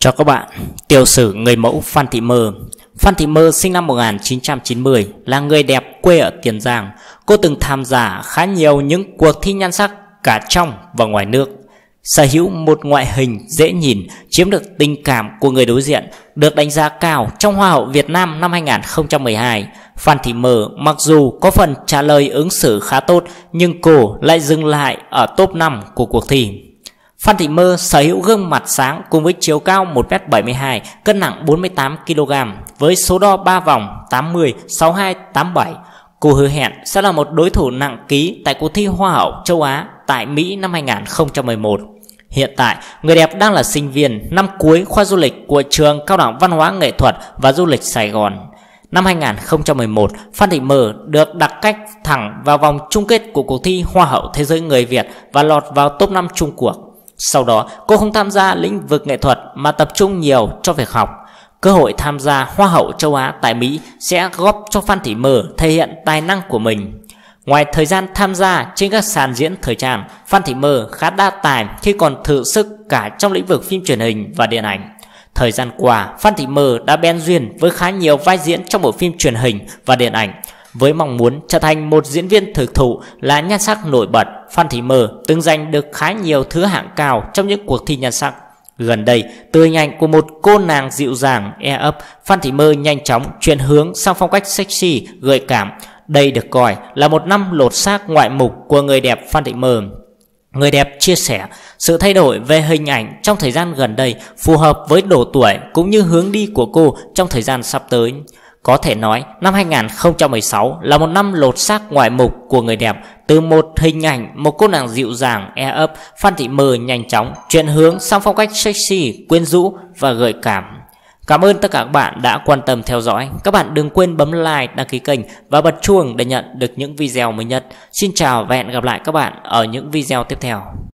Chào các bạn, tiểu sử người mẫu Phan Thị Mơ Phan Thị Mơ sinh năm 1990 là người đẹp quê ở Tiền Giang Cô từng tham gia khá nhiều những cuộc thi nhan sắc cả trong và ngoài nước Sở hữu một ngoại hình dễ nhìn, chiếm được tình cảm của người đối diện Được đánh giá cao trong Hoa hậu Việt Nam năm 2012 Phan Thị Mơ mặc dù có phần trả lời ứng xử khá tốt Nhưng cô lại dừng lại ở top 5 của cuộc thi Phan Thị Mơ sở hữu gương mặt sáng cùng với chiều cao 1m72, cân nặng 48kg với số đo 3 vòng 80, 62, 87. Cô hứa hẹn sẽ là một đối thủ nặng ký tại cuộc thi Hoa hậu châu Á tại Mỹ năm 2011. Hiện tại, người đẹp đang là sinh viên năm cuối khoa du lịch của trường Cao đẳng Văn hóa Nghệ thuật và Du lịch Sài Gòn. Năm 2011, Phan Thị Mơ được đặt cách thẳng vào vòng chung kết của cuộc thi Hoa hậu Thế giới người Việt và lọt vào top 5 chung cuộc. Sau đó, cô không tham gia lĩnh vực nghệ thuật mà tập trung nhiều cho việc học. Cơ hội tham gia Hoa hậu châu Á tại Mỹ sẽ góp cho Phan Thị Mờ thể hiện tài năng của mình. Ngoài thời gian tham gia trên các sàn diễn thời trang, Phan Thị Mơ khá đa tài khi còn thử sức cả trong lĩnh vực phim truyền hình và điện ảnh. Thời gian qua, Phan Thị Mơ đã bén duyên với khá nhiều vai diễn trong bộ phim truyền hình và điện ảnh với mong muốn trở thành một diễn viên thực thụ là nhan sắc nổi bật. Phan Thị Mờ từng giành được khá nhiều thứ hạng cao trong những cuộc thi nhan sắc. Gần đây, từ hình ảnh của một cô nàng dịu dàng, e ấp, Phan Thị Mơ nhanh chóng chuyển hướng sang phong cách sexy, gợi cảm. Đây được coi là một năm lột xác ngoại mục của người đẹp Phan Thị Mơ. Người đẹp chia sẻ sự thay đổi về hình ảnh trong thời gian gần đây phù hợp với độ tuổi cũng như hướng đi của cô trong thời gian sắp tới. Có thể nói năm 2016 là một năm lột xác ngoại mục của người đẹp Từ một hình ảnh một cô nàng dịu dàng, e ấp, Phan Thị Mơ nhanh chóng Chuyển hướng sang phong cách sexy, quyến rũ và gợi cảm Cảm ơn tất cả các bạn đã quan tâm theo dõi Các bạn đừng quên bấm like, đăng ký kênh và bật chuông để nhận được những video mới nhất Xin chào và hẹn gặp lại các bạn ở những video tiếp theo